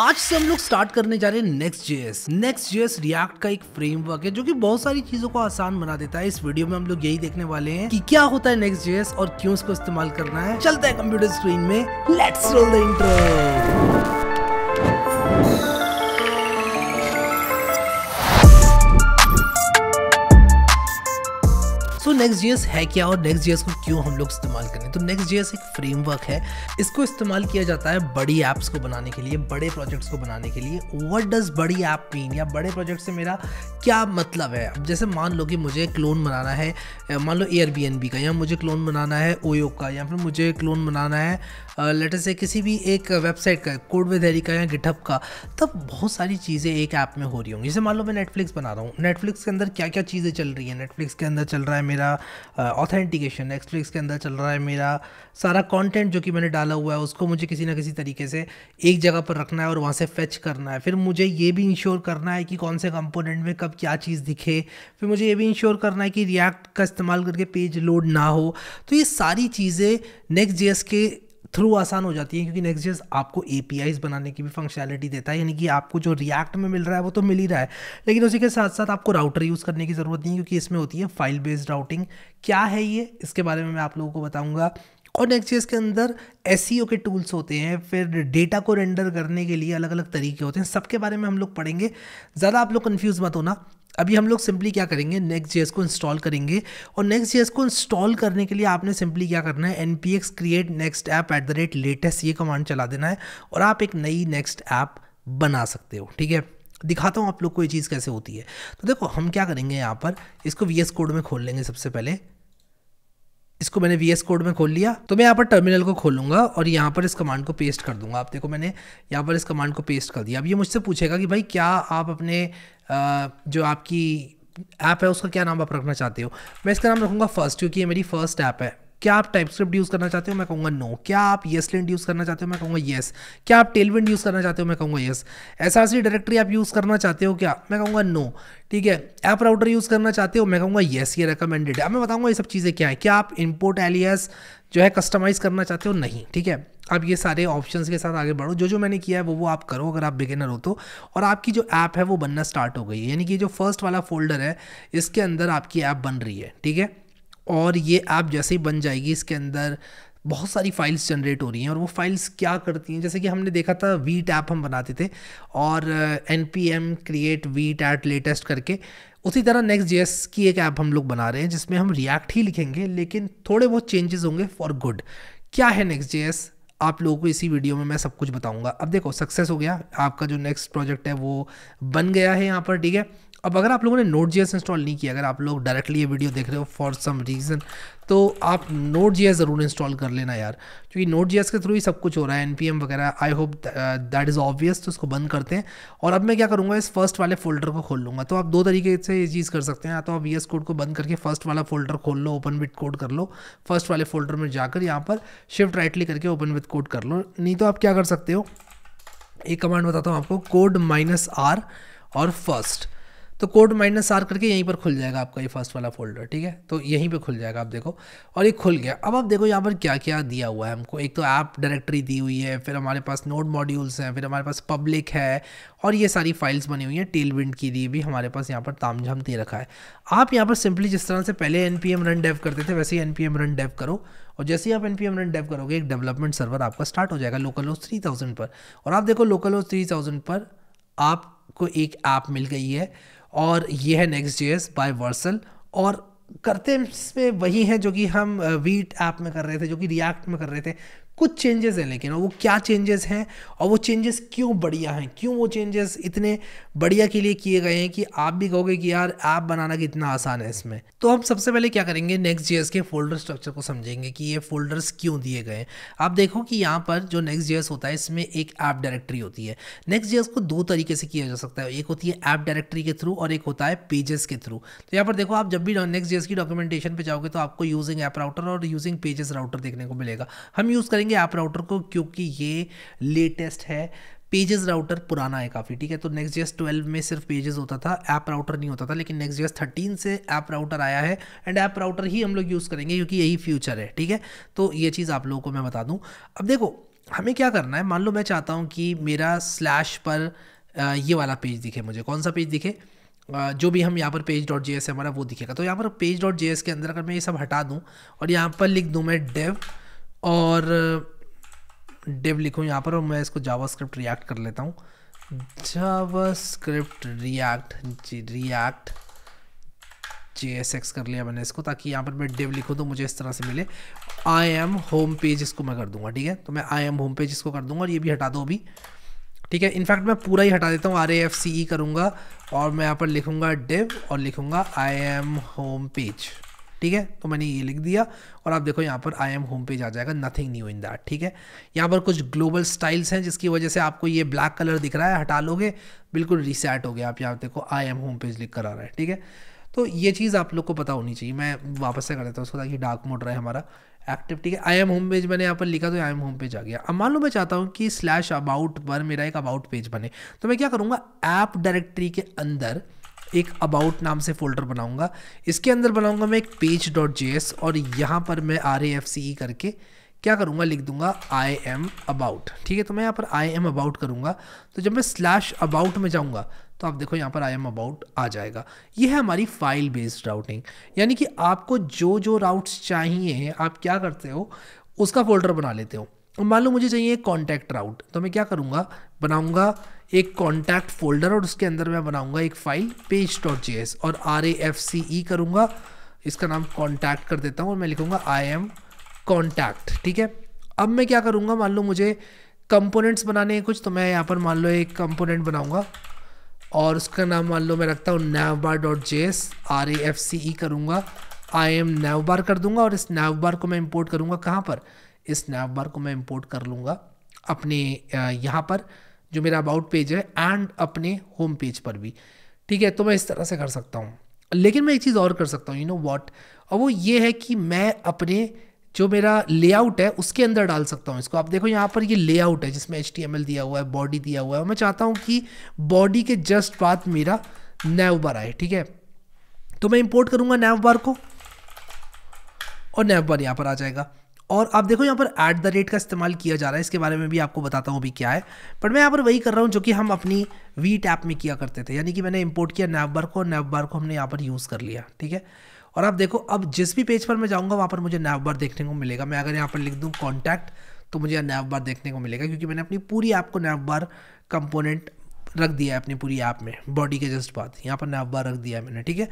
आज से हम लोग स्टार्ट करने जा रहे हैं next JS next JS react का एक फ्रेमवर्क है जो कि बहुत सारी चीजों को आसान बना देता है इस वीडियो में हम लोग यही देखने वाले हैं कि क्या होता है नेक्स्ट जेएस और क्यों इसको इस्तेमाल करना है चलता है कंप्यूटर स्क्रीन में let's roll the intro next JS है क्या और नेक्स्ट जीएस को क्यों हम लोग इस्तेमाल करें तो नेक्स्ट एस एक फ्रेमवर्क है इसको इस्तेमाल किया जाता है बड़ी ऐप्स को बनाने के लिए बड़े प्रोजेक्ट्स को बनाने के लिए वट डज बड़ी ऐप मीन या बड़े प्रोजेक्ट से मेरा क्या मतलब है अब जैसे मान लो कि मुझे क्लोन बनाना है मान लो एयरबीएनबी का या मुझे क्लोन बनाना है ओयो का या फिर मुझे क्लोन बनाना है लेटर से किसी भी एक वेबसाइट का कोड वेधेरी का या गिटअप का तब बहुत सारी चीज़ें एक ऐप में हो रही होंगी जैसे मान लो मैं नेटफ्लिक्स बना रहा हूँ नेटफ्लिक्स के अंदर क्या क्या चीज़ें चल रही हैं नेटफ्लिक्स के अंदर चल रहा है मेरा ऑथेंटिकेशन नेटफ्लिक्स के अंदर चल रहा है मेरा सारा कॉन्टेंट जो कि मैंने डाला हुआ है उसको मुझे किसी ना किसी तरीके से एक जगह पर रखना है और वहाँ से फैच करना है फिर मुझे ये भी इंश्योर करना है कि कौन से कंपोनेंट में कब क्या चीज़ दिखे फिर मुझे ये भी इंश्योर करना है कि रिएक्ट का इस्तेमाल करके पेज लोड ना हो तो ये सारी चीज़ें नेक्स्ट जेएस के थ्रू आसान हो जाती है क्योंकि नेक्स्ट जेस आपको ए बनाने की भी फंक्शनैलिटी देता है यानी कि आपको जो रिएक्ट में मिल रहा है वो तो मिल ही रहा है लेकिन उसी के साथ साथ आपको राउटर यूज़ करने की ज़रूरत नहीं है क्योंकि इसमें होती है फाइल बेस्ड राउटिंग क्या है ये इसके बारे में मैं आप लोगों को बताऊँगा और नेक्स्ट चीज़ के अंदर एस e के टूल्स होते हैं फिर डेटा को रेंडर करने के लिए अलग अलग तरीके होते हैं सबके बारे में हम लोग पढ़ेंगे ज़्यादा आप लोग कन्फ्यूज़ मत होना अभी हम लोग सिंपली क्या करेंगे नेक्स्ट जेएस को इंस्टॉल करेंगे और नेक्स्ट जेएस को इंस्टॉल करने के लिए आपने सिंपली क्या करना है N P X create next app at the rate latest ये कमांड चला देना है और आप एक नई नेक्स्ट ऐप बना सकते हो ठीक है दिखाता हूँ आप लोग को ये चीज़ कैसे होती है तो देखो हम क्या करेंगे यहाँ पर इसको वी एस कोड में खोल लेंगे सबसे पहले इसको मैंने वी कोड में खोल लिया तो मैं यहाँ पर टर्मिनल को खोलूंगा और यहाँ पर इस कमांड को पेस्ट कर दूंगा आप देखो मैंने यहाँ पर इस कमांड को पेस्ट कर दिया अब ये मुझसे पूछेगा कि भाई क्या आप अपने जो आपकी ऐप है उसका क्या नाम आप रखना चाहते हो मैं इसका नाम रखूँगा फर्स्ट क्योंकि ये मेरी फर्स्ट ऐप है क्या आप टाइप स्क्रिप्ट यूज़ करना चाहते हो मैं कहूँगा नो क्या आप येस येसलेंट यूज़ करना चाहते हो मैं कहूँगा येस क्या आप टेलविंड यूज़ करना चाहते हो मैं कहूँगा yes S R C directory आप यूज़ करना चाहते हो क्या मैं कहूँगा नो ठीक है ऐप राउटर यूज़ करना चाहते हो मैं कहूँगा येस ये रिकमेंडेड है अब मैं बताऊँगा ये सब चीज़ें क्या है क्या आप इम्पोर्ट एलियस जो है कस्टमाइज़ करना चाहते हो नहीं ठीक है आप ये सारे ऑप्शंस के साथ आगे बढ़ो जो जो मैंने किया है वो वो आप करो अगर आप बिगिनर हो तो और आपकी जो ऐप है वो बनना स्टार्ट हो गई है यानी कि जो फर्स्ट वाला फोल्डर है इसके अंदर आपकी ऐप बन रही है ठीक है और ये ऐप जैसे ही बन जाएगी इसके अंदर बहुत सारी फाइल्स जनरेट हो रही हैं और वो फाइल्स क्या करती हैं जैसे कि हमने देखा था वी टैप हम बनाते थे और N P M create vite at latest करके उसी तरह नेक्स्ट जे की एक ऐप हम लोग बना रहे हैं जिसमें हम रिएक्ट ही लिखेंगे लेकिन थोड़े बहुत चेंजेस होंगे फॉर गुड क्या है नेक्स्ट जे आप लोगों को इसी वीडियो में मैं सब कुछ बताऊंगा अब देखो सक्सेस हो गया आपका जो नेक्स्ट प्रोजेक्ट है वो बन गया है यहाँ पर ठीक है अब अगर आप लोगों ने नोट जी इंस्टॉल नहीं किया अगर आप लोग डायरेक्टली ये वीडियो देख रहे हो फॉर सम रीज़न तो आप नोट जी ज़रूर इंस्टॉल कर लेना यार क्योंकि नोट जी के थ्रू ही सब कुछ हो रहा है एन वगैरह I hope that is obvious तो उसको बंद करते हैं और अब मैं क्या करूँगा इस फर्स्ट वाले फोल्डर को खोल लूँगा तो आप दो तरीके से ये चीज़ कर सकते हैं या तो आप वी कोड को बंद करके फर्स्ट वाला फोल्डर खोल लो ओपन विथ कोड कर लो फर्स्ट वाले फोल्डर में जाकर यहाँ पर शिफ्ट राइटली करके ओपन विथ कोड कर लो नहीं तो आप क्या कर सकते हो एक कमांड बताता हूँ आपको कोड माइनस आर और फर्स्ट तो कोड माइनस आर करके यहीं पर खुल जाएगा आपका ये फर्स्ट वाला फोल्डर ठीक है तो यहीं पर खुल जाएगा आप देखो और ये खुल गया अब आप देखो यहाँ पर क्या क्या दिया हुआ है हमको एक तो ऐप डायरेक्टरी दी हुई है फिर हमारे पास नोड मॉड्यूल्स हैं फिर हमारे पास पब्लिक है और ये सारी फाइल्स बनी हुई हैं टेल विंड की दी भी हमारे पास यहाँ पर ताम दे रखा है आप यहाँ पर सिंपली जिस तरह से पहले एन रन डेव करते थे वैसे ही एन रन डेव करो और जैसे ही आप N P M run dev करोगे एक डेवलपमेंट सर्वर आपका स्टार्ट हो जाएगा लोकल होस्ट थ्री थाउजेंड पर और आप देखो लोकल हाउस थ्री थाउजेंड पर आपको एक ऐप मिल गई है और ये है next J S by Vercel और करते इसमें वही है जो कि हम वीट ऐप में कर रहे थे जो कि रिएक्ट में कर रहे थे कुछ चेंजेस हैं लेकिन वो क्या चेंजेस हैं और वो चेंजेस क्यों बढ़िया हैं क्यों वो चेंजेस इतने बढ़िया के लिए किए गए हैं कि आप भी कहोगे कि यार ऐप बनाना कितना आसान है इसमें तो हम सबसे पहले क्या करेंगे नेक्स्ट जी के फोल्डर स्ट्रक्चर को समझेंगे कि ये फोल्डर्स क्यों दिए गए हैं आप देखो कि यहाँ पर जो नेक्स्ट जी होता है इसमें एक ऐप डायरेक्टरी होती है नेक्स्ट जी को दो तरीके से किया जा सकता है एक होती है ऐप डायरेक्टरी के थ्रू और एक होता है पेजेस के थ्रू तो यहाँ पर देखो आप जब भी नेक्स्ट जी की डॉक्यूमेंटेशन पर जाओगे तो आपको यूजिंग ऐप राउटर और यूजिंग पेजेस राउटर देखने को मिलेगा हम यूज़ करेंगे करेंगे आप राउटर को क्योंकि ये लेटेस्ट है पेजेस राउटर पुराना है काफ़ी ठीक है तो नेक्स्ट जेस ट्वेल्व में सिर्फ पेजेस होता था ऐप राउटर नहीं होता था लेकिन नेक्स्ट जेस थर्टीन से ऐप राउटर आया है एंड ऐप राउटर ही हम लोग यूज़ करेंगे क्योंकि यही फ्यूचर है ठीक है तो ये चीज़ आप लोगों को मैं बता दूँ अब देखो हमें क्या करना है मान लो मैं चाहता हूँ कि मेरा स्लैश पर ये वाला पेज दिखे मुझे कौन सा पेज दिखे जो भी हम यहाँ पर पेज डॉट जी एस हमारा वो दिखेगा तो यहाँ पर पेज डॉट जी एस के अंदर अगर मैं ये सब हटा दूँ और यहाँ पर लिख दूँ मैं डेव और डेव लिखूँ यहाँ पर और मैं इसको जावास्क्रिप्ट रिएक्ट कर लेता हूँ जावास्क्रिप्ट रिएक्ट जी रिएक्ट जे एस एक्स कर लिया मैंने इसको ताकि यहाँ पर मैं डेव लिखूँ तो मुझे इस तरह से मिले आई एम होम पेज इसको मैं कर दूंगा ठीक है तो मैं आई एम होम पेज इसको कर दूंगा और ये भी हटा दो अभी ठीक है इनफैक्ट मैं पूरा ही हटा देता हूँ R A F C E e करूँगा और मैं यहाँ पर लिखूँगा डेव और लिखूँगा आई एम होम पेज ठीक है तो मैंने ये लिख दिया और आप देखो यहाँ पर आई एम होम पेज आ जाएगा नथिंग न्यू इन दैट ठीक है यहाँ पर कुछ ग्लोबल स्टाइल्स हैं जिसकी वजह से आपको ये ब्लैक कलर दिख रहा है हटा लोगे बिल्कुल रिसेट हो गया आप यहाँ देखो आई एम होम पेज लिख कर आ रहा है ठीक है तो ये चीज़ आप लोग को पता होनी चाहिए मैं वापस से कर देता हूँ उसको ताकि डार्क मोड है हमारा एक्टिव ठीक है आई एम होम पेज मैंने यहाँ पर लिखा तो आई एम होम पेज आ गया अब मान लो मैं चाहता हूँ कि स्लैश अबाउट पर मेरा एक अबाउट पेज बने तो मैं क्या करूँगा ऐप डायरेक्टरी के अंदर एक अबाउट नाम से फ़ोल्डर बनाऊंगा इसके अंदर बनाऊंगा मैं एक पेज डॉट जे एस और यहाँ पर मैं आर एफ सी ई करके क्या करूँगा लिख दूंगा आई एम अबाउट ठीक है तो मैं यहाँ पर आई एम अबाउट करूँगा तो जब मैं स्लैश अबाउट में जाऊँगा तो आप देखो यहाँ पर आई एम अबाउट आ जाएगा ये है हमारी फाइल बेस्ड राउटिंग यानी कि आपको जो जो राउट्स चाहिए हैं आप क्या करते हो उसका फोल्डर बना लेते हो मान लो मुझे चाहिए कॉन्टैक्ट राउट तो मैं क्या करूँगा बनाऊंगा एक कॉन्टैक्ट फोल्डर और उसके अंदर मैं बनाऊंगा एक फाइल पेज डॉट जे और R A F C E e करूँगा इसका नाम कॉन्टैक्ट कर देता हूँ और मैं लिखूँगा आई एम कॉन्टैक्ट ठीक है अब मैं क्या करूँगा मान लो मुझे कंपोनेंट्स बनाने हैं कुछ तो मैं यहाँ पर मान लो एक कंपोनेंट बनाऊँगा और उसका नाम मान लो मैं रखता हूँ nav bar dot J S R A F C E करूँगा आई एम नैव बार कर दूंगा और इस नैव बार को मैं इम्पोर्ट करूँगा कहाँ पर इस नैव बार को मैं इम्पोर्ट कर लूँगा अपने यहाँ पर जो मेरा अबाउट पेज है एंड अपने होम पेज पर भी ठीक है तो मैं इस तरह से कर सकता हूँ लेकिन मैं एक चीज़ और कर सकता हूँ यू नो वॉट और वो ये है कि मैं अपने जो मेरा लेआउट है उसके अंदर डाल सकता हूँ इसको आप देखो यहाँ पर ये लेआउट है जिसमें एच दिया हुआ है बॉडी दिया हुआ है मैं चाहता हूँ कि बॉडी के जस्ट बाद मेरा नैव बार आए ठीक है तो मैं इंपोर्ट करूँगा नैव बार को और नैव बार यहाँ पर आ जाएगा और आप देखो यहाँ पर ऐट द रेट का इस्तेमाल किया जा रहा है इसके बारे में भी आपको बताता हूँ अभी क्या है बट मैं यहाँ पर वही कर रहा हूँ जो कि हम अपनी वी टैप में किया करते थे यानी कि मैंने इंपोर्ट किया नैवबार को बार को हमने यहाँ पर यूज़ कर लिया ठीक है और आप देखो अब जिस भी पेज पर मैं जाऊँगा वहाँ पर मुझे बार देखने को मिलेगा मैं अगर यहाँ पर लिख दूँ कॉन्टैक्ट तो मुझे नैब बार देखने को मिलेगा क्योंकि मैंने अपनी पूरी ऐप को नैबार कंपोनेंट रख दिया है अपनी पूरी ऐप में बॉडी के जस्ट बाद यहाँ पर बार रख दिया है मैंने ठीक है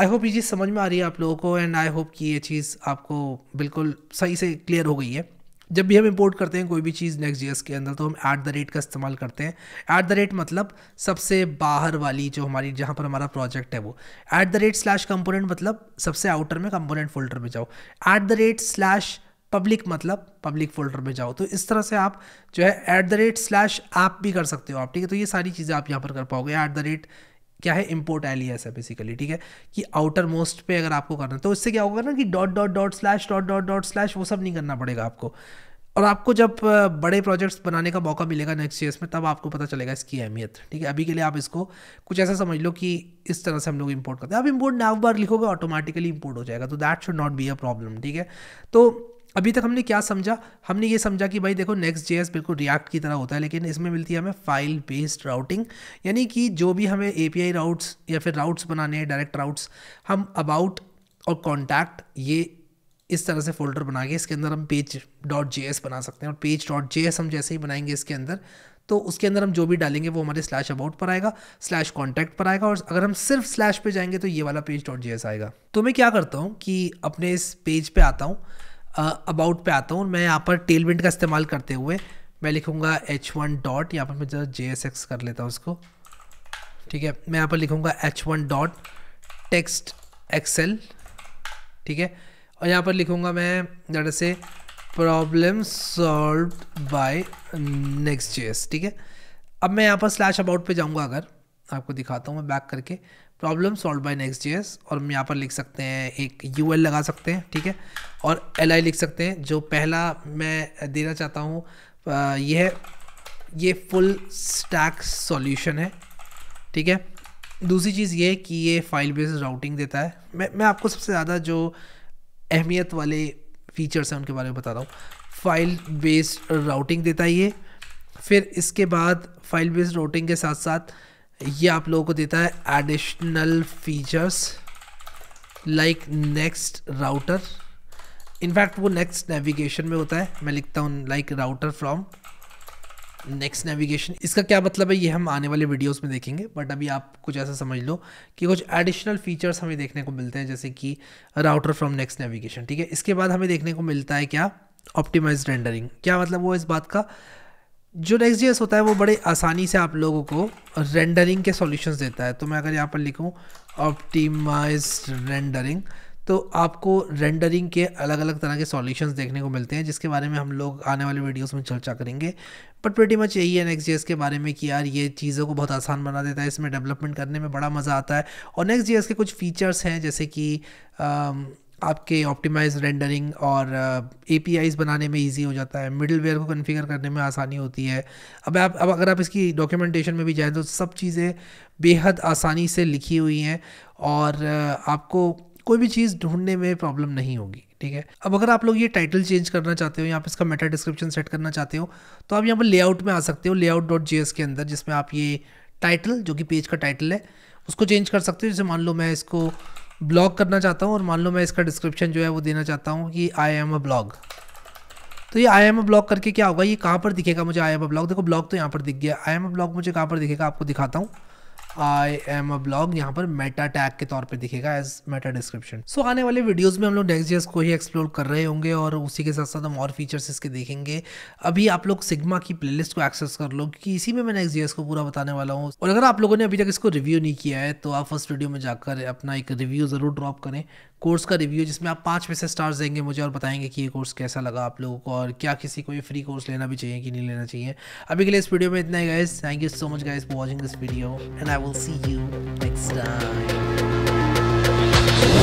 आई होप ये चीज़ समझ में आ रही है आप लोगों को एंड आई होप कि ये चीज़ आपको बिल्कुल सही से क्लियर हो गई है जब भी हम इंपोर्ट करते हैं कोई भी चीज़ नेक्स्ट जी के अंदर तो हम ऐट द रेट का इस्तेमाल करते हैं ऐट द रेट मतलब सबसे बाहर वाली जो हमारी जहाँ पर हमारा प्रोजेक्ट है वो at the rate slash component मतलब सबसे आउटर में कंपोनेंट फोल्डर में जाओ at the rate slash public मतलब पब्लिक फोल्डर में जाओ तो इस तरह से आप जो है at the rate slash app भी कर सकते हो आप ठीक है तो ये सारी चीज़ें आप यहाँ पर कर पाओगे ऐट द रेट क्या है इम्पोर्ट एलियस है बेसिकली ठीक है कि आउटर मोस्ट पे अगर आपको करना तो इससे क्या होगा ना कि dot dot dot slash dot dot dot slash वो सब नहीं करना पड़ेगा आपको और आपको जब बड़े प्रोजेक्ट्स बनाने का मौका मिलेगा नेक्स्ट ईयर्स में तब आपको पता चलेगा इसकी अहमियत ठीक है अभी के लिए आप इसको कुछ ऐसा समझ लो कि इस तरह से हम लोग इम्पोर्ट करते हैं आप इम्पोर्ट नाव बार लिखोगे ऑटोमेटिकली इम्पोर्ट हो जाएगा तो that should not be a problem ठीक है तो अभी तक हमने क्या समझा हमने ये समझा कि भाई देखो नेक्स्ट जे बिल्कुल रिएक्ट की तरह होता है लेकिन इसमें मिलती है हमें फाइल बेस्ड राउटिंग यानी कि जो भी हमें ए राउट्स या फिर राउट्स बनाने हैं डायरेक्ट राउट्स हम अबाउट और कॉन्टैक्ट ये इस तरह से फोल्डर बना के इसके अंदर हम पेज डॉट जे बना सकते हैं और पेज डॉट जे हम जैसे ही बनाएंगे इसके अंदर तो उसके अंदर हम जो भी डालेंगे वो हमारे स्लैश अबाउट पर आएगा स्लैश कॉन्टैक्ट पर आएगा और अगर हम सिर्फ स्लैश पे जाएंगे तो ये वाला पेज डॉट जे आएगा तो मैं क्या करता हूँ कि अपने इस पेज पे आता हूँ अबाउट पे आता हूँ मैं यहाँ पर टेल विंड का इस्तेमाल करते हुए मैं लिखूँगा एच वन डॉट यहाँ पर मैं जरा जे एस एक्स कर लेता हूँ उसको ठीक है मैं यहाँ पर लिखूँगा H one dot text XL ठीक है और यहाँ पर लिखूँगा मैं जरा से problem solve by next J ठीक है अब मैं यहाँ पर स्लैश अबाउट पे जाऊँगा अगर आपको दिखाता हूँ मैं बैक करके problem solve by next G और हम यहाँ पर लिख सकते हैं एक यू लगा सकते हैं ठीक है और एल लिख सकते हैं जो पहला मैं देना चाहता हूँ यह ये, ये फुल स्टैक सॉल्यूशन है ठीक है दूसरी चीज़ ये कि ये फाइल बेस्ड राउटिंग देता है मैं मैं आपको सबसे ज़्यादा जो अहमियत वाले फीचर्स हैं उनके बारे में बता रहा हूँ फाइल बेस्ड राउटिंग देता है ये फिर इसके बाद फाइल बेस्ड राउटिंग के साथ साथ ये आप लोगों को देता है additional features like next router in fact वो नेक्स्ट नेविगेशन में होता है मैं लिखता हूँ like router from next navigation इसका क्या मतलब है ये हम आने वाले वीडियोस में देखेंगे बट अभी आप कुछ ऐसा समझ लो कि कुछ एडिशनल फीचर्स हमें देखने को मिलते हैं जैसे कि राउटर फ्रॉम नेक्स्ट नेविगेशन ठीक है इसके बाद हमें देखने को मिलता है क्या ऑप्टिमाइज रेंडरिंग क्या मतलब वो इस बात का जो नेक्स्ट जी होता है वो बड़े आसानी से आप लोगों को रेंडरिंग के सॉल्यूशंस देता है तो मैं अगर यहाँ पर लिखूँ ऑप्टिमाइज रेंडरिंग तो आपको रेंडरिंग के अलग अलग तरह के सॉल्यूशंस देखने को मिलते हैं जिसके बारे में हम लोग आने वाले वीडियोस में चर्चा करेंगे बट प्रेटी मच यही है नेक्स्ट जी के बारे में कि यार ये चीज़ों को बहुत आसान बना देता है इसमें डेवलपमेंट करने में बड़ा मज़ा आता है और नेक्स्ट जी के कुछ फीचर्स हैं जैसे कि um, आपके ऑप्टिमाइज रेंडरिंग और ए uh, बनाने में ईजी हो जाता है मिडलवेयर को कन्फिगर करने में आसानी होती है अब आप अब अगर आप इसकी डॉक्यूमेंटेशन में भी जाएँ तो सब चीज़ें बेहद आसानी से लिखी हुई हैं और uh, आपको कोई भी चीज़ ढूंढने में प्रॉब्लम नहीं होगी ठीक है अब अगर आप लोग ये टाइटल चेंज करना चाहते हो या आप इसका मेटा डिस्क्रिप्शन सेट करना चाहते हो तो आप यहाँ पर लेआउट में आ सकते हो लेआउट डॉट जी के अंदर जिसमें आप ये टाइटल जो कि पेज का टाइटल है उसको चेंज कर सकते हो जैसे मान लो मैं इसको ब्लॉग करना चाहता हूँ और मान लो मैं इसका डिस्क्रिप्शन जो है वो देना चाहता हूँ कि आई एम अ ब्लॉग तो ये आई एम अ ब्लॉग करके क्या होगा ये कहाँ पर दिखेगा मुझे आई एम अ ब्लॉग देखो ब्लॉग तो यहाँ पर दिख गया आई एम अ ब्लॉग मुझे कहाँ पर दिखेगा आपको दिखाता हूँ आई एम अ ब्लॉग यहाँ पर मेटा टैग के तौर पे दिखेगा एज मेटा डिस्क्रिप्शन सो आने वाले वीडियोस में हम लोग नेक्स्ट जेस को ही एक्सप्लोर कर रहे होंगे और उसी के साथ साथ हम और फीचर्स इसके देखेंगे अभी आप लोग सिग्मा की प्लेलिस्ट को एक्सेस कर लो क्योंकि इसी में मैं नेक्स्ट जेस को पूरा बताने वाला हूँ और अगर आप लोगों ने अभी तक इसको रिव्यू नहीं किया है तो आप फर्स्ट वीडियो में जाकर अपना एक रिव्यू ज़रूर ड्रॉप करें कोर्स का रिव्यू जिसमें आप पाँच पैसे स्टार्स देंगे मुझे और बताएंगे कि ये कोर्स कैसा लगा आप लोगों को और क्या किसी को ये फ्री कोर्स लेना भी चाहिए कि नहीं लेना चाहिए अभी के लिए इस वीडियो में इतना ही guys thank you so much guys for watching this video and I will see you next time